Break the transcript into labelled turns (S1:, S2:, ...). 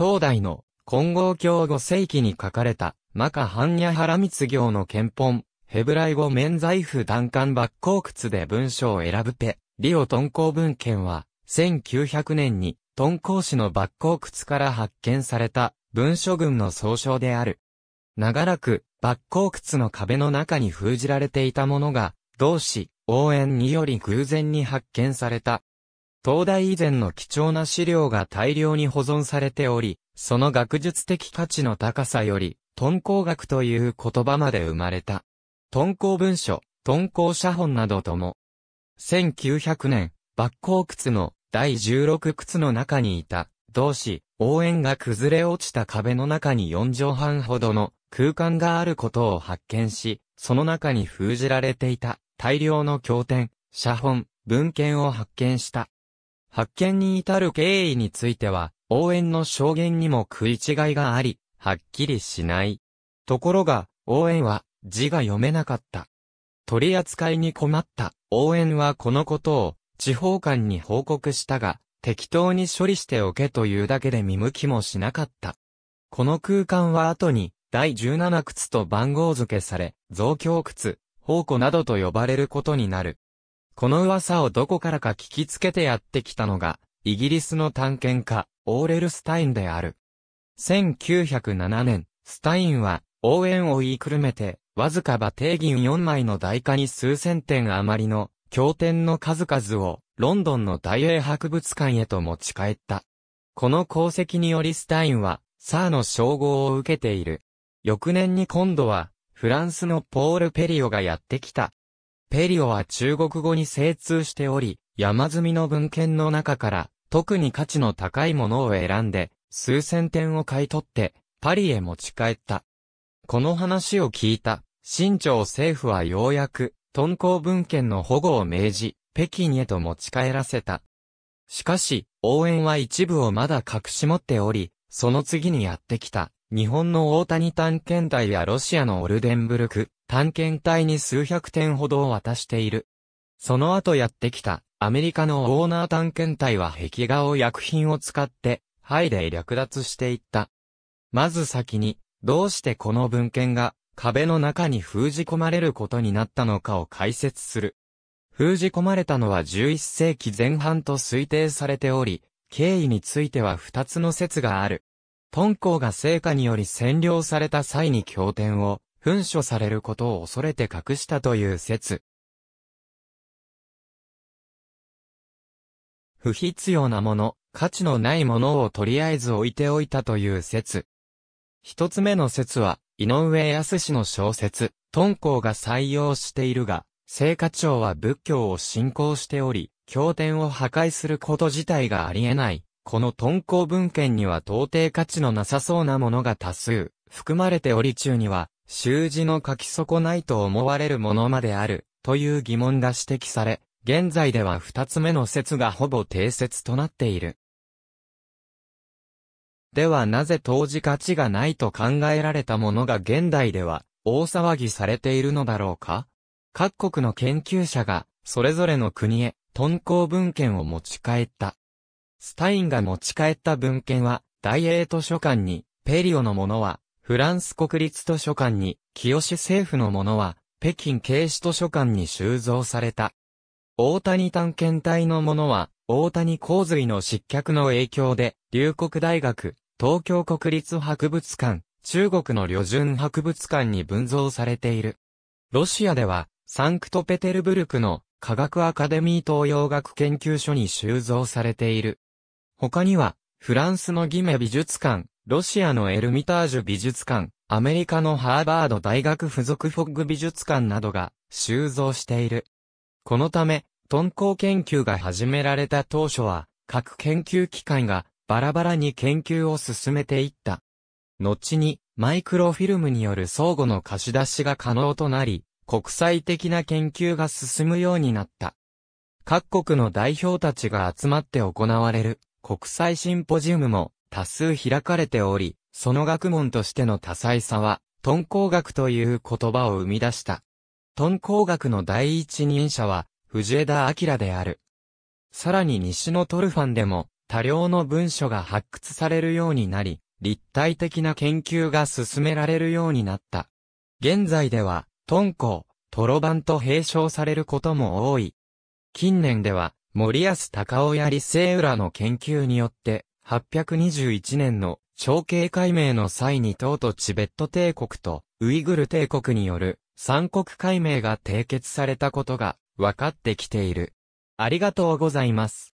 S1: 東大の金剛教5世紀に書かれた、マカハンヤハラミツ行の憲本、ヘブライ語免罪符弾艦抜光屈で文章を選ぶペ、リオ敦煌文献は、1900年に、敦煌市の抜光屈から発見された、文書群の総称である。長らく、抜光屈の壁の中に封じられていたものが、同志、応援により偶然に発見された、東大以前の貴重な資料が大量に保存されており、その学術的価値の高さより、敦煌学という言葉まで生まれた。敦煌文書、敦煌写本などとも。1900年、抜光窟の第16窟の中にいた、同志、応援が崩れ落ちた壁の中に4畳半ほどの空間があることを発見し、その中に封じられていた大量の経典、写本、文献を発見した。発見に至る経緯については、応援の証言にも食い違いがあり、はっきりしない。ところが、応援は字が読めなかった。取り扱いに困った応援はこのことを地方官に報告したが、適当に処理しておけというだけで見向きもしなかった。この空間は後に第17靴と番号付けされ、増強靴、宝庫などと呼ばれることになる。この噂をどこからか聞きつけてやってきたのが、イギリスの探検家、オーレル・スタインである。1907年、スタインは、応援を言いくるめて、わずか馬定銀4枚の代価に数千点余りの、経典の数々を、ロンドンの大英博物館へと持ち帰った。この功績によりスタインは、サーの称号を受けている。翌年に今度は、フランスのポール・ペリオがやってきた。ペリオは中国語に精通しており、山積みの文献の中から、特に価値の高いものを選んで、数千点を買い取って、パリへ持ち帰った。この話を聞いた、清朝政府はようやく、敦煌文献の保護を命じ、北京へと持ち帰らせた。しかし、応援は一部をまだ隠し持っており、その次にやってきた、日本の大谷探検隊やロシアのオルデンブルク、探検隊に数百点ほどを渡している。その後やってきた、アメリカのオーナー探検隊は壁画を薬品を使って、ハイデイ略奪していった。まず先に、どうしてこの文献が壁の中に封じ込まれることになったのかを解説する。封じ込まれたのは11世紀前半と推定されており、経緯については2つの説がある。トコ煌が成果により占領された際に経典を噴書されることを恐れて隠したという説。不必要なもの、価値のないものをとりあえず置いておいたという説。一つ目の説は、井上康氏の小説、敦煌が採用しているが、聖火庁は仏教を信仰しており、経典を破壊すること自体がありえない。この敦煌文献には到底価値のなさそうなものが多数、含まれており中には、習字の書き損ないと思われるものまである、という疑問が指摘され、現在では二つ目の説がほぼ定説となっている。ではなぜ当時価値がないと考えられたものが現代では大騒ぎされているのだろうか各国の研究者がそれぞれの国へ遁校文献を持ち帰った。スタインが持ち帰った文献は大英図書館にペリオのものはフランス国立図書館に、清政府のものは、北京警視図書館に収蔵された。大谷探検隊のものは、大谷洪水の失脚の影響で、龍谷大学、東京国立博物館、中国の旅順博物館に分蔵されている。ロシアでは、サンクトペテルブルクの科学アカデミー東洋学研究所に収蔵されている。他には、フランスのギメ美術館、ロシアのエルミタージュ美術館、アメリカのハーバード大学附属フォッグ美術館などが収蔵している。このため、敦煌研究が始められた当初は、各研究機関がバラバラに研究を進めていった。後に、マイクロフィルムによる相互の貸し出しが可能となり、国際的な研究が進むようになった。各国の代表たちが集まって行われる国際シンポジウムも多数開かれており、その学問としての多彩さは、敦煌学という言葉を生み出した。敦煌学の第一人者は、藤枝明である。さらに西のトルファンでも、多量の文書が発掘されるようになり、立体的な研究が進められるようになった。現在では、トコー、トロバンと併称されることも多い。近年では、森安高尾や理性浦の研究によって、8 2 1年の長兄解明の際に唐とチベット帝国とウイグル帝国による三国解明が締結されたことが分かってきている。ありがとうございます。